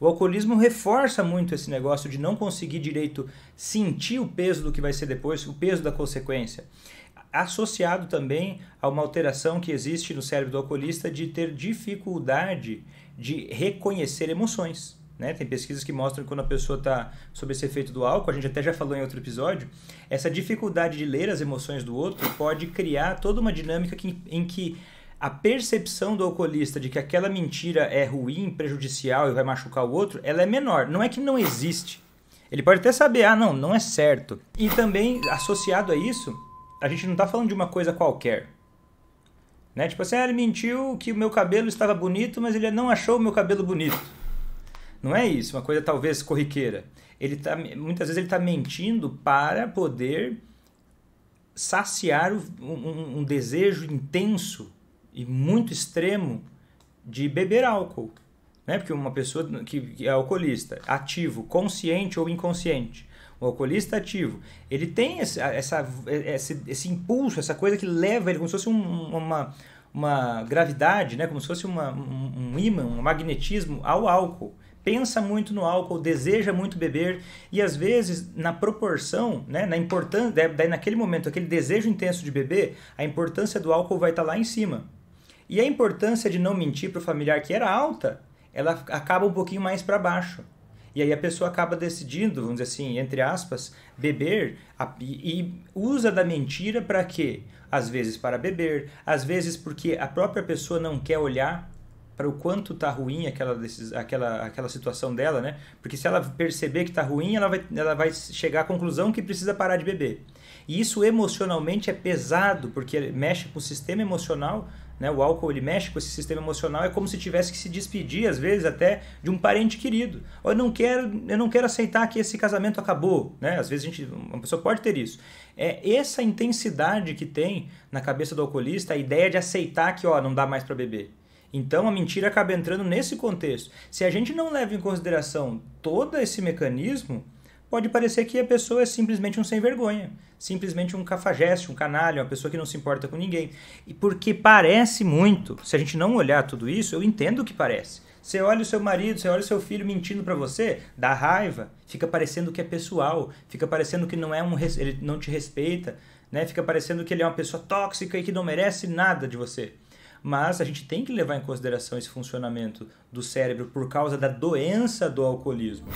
O alcoolismo reforça muito esse negócio de não conseguir direito sentir o peso do que vai ser depois, o peso da consequência. Associado também a uma alteração que existe no cérebro do alcoolista de ter dificuldade de reconhecer emoções. Né? Tem pesquisas que mostram que quando a pessoa está sob esse efeito do álcool, a gente até já falou em outro episódio, essa dificuldade de ler as emoções do outro pode criar toda uma dinâmica que, em que a percepção do alcoolista de que aquela mentira é ruim, prejudicial e vai machucar o outro, ela é menor. Não é que não existe. Ele pode até saber, ah, não, não é certo. E também, associado a isso, a gente não está falando de uma coisa qualquer. Né? Tipo assim, ah, ele mentiu que o meu cabelo estava bonito, mas ele não achou o meu cabelo bonito. Não é isso, uma coisa talvez corriqueira. Ele tá, muitas vezes ele está mentindo para poder saciar um, um, um desejo intenso e muito extremo de beber álcool. Né? Porque uma pessoa que é alcoolista, ativo, consciente ou inconsciente, o alcoolista ativo, ele tem esse, essa, esse, esse impulso, essa coisa que leva ele como se fosse um, uma, uma gravidade, né? como se fosse uma, um, ímã, um magnetismo ao álcool. Pensa muito no álcool, deseja muito beber e às vezes na proporção, né, na importância, daí naquele momento, aquele desejo intenso de beber, a importância do álcool vai estar lá em cima. E a importância de não mentir para o familiar que era alta, ela acaba um pouquinho mais para baixo. E aí a pessoa acaba decidindo, vamos dizer assim, entre aspas, beber e usa da mentira para quê? Às vezes para beber, às vezes porque a própria pessoa não quer olhar para o quanto tá ruim aquela, aquela, aquela situação dela, né? Porque se ela perceber que tá ruim, ela vai, ela vai chegar à conclusão que precisa parar de beber. E isso emocionalmente é pesado, porque mexe com o sistema emocional, né? O álcool ele mexe com esse sistema emocional, é como se tivesse que se despedir às vezes até de um parente querido. Eu não quero, eu não quero aceitar que esse casamento acabou, né? Às vezes a gente, uma pessoa pode ter isso. É essa intensidade que tem na cabeça do alcoolista a ideia de aceitar que, ó, não dá mais para beber. Então a mentira acaba entrando nesse contexto. Se a gente não leva em consideração todo esse mecanismo, pode parecer que a pessoa é simplesmente um sem vergonha, simplesmente um cafajeste, um canalha, uma pessoa que não se importa com ninguém. E porque parece muito, se a gente não olhar tudo isso, eu entendo o que parece. Você olha o seu marido, você olha o seu filho mentindo para você, dá raiva, fica parecendo que é pessoal, fica parecendo que não é um ele não te respeita, né? Fica parecendo que ele é uma pessoa tóxica e que não merece nada de você mas a gente tem que levar em consideração esse funcionamento do cérebro por causa da doença do alcoolismo.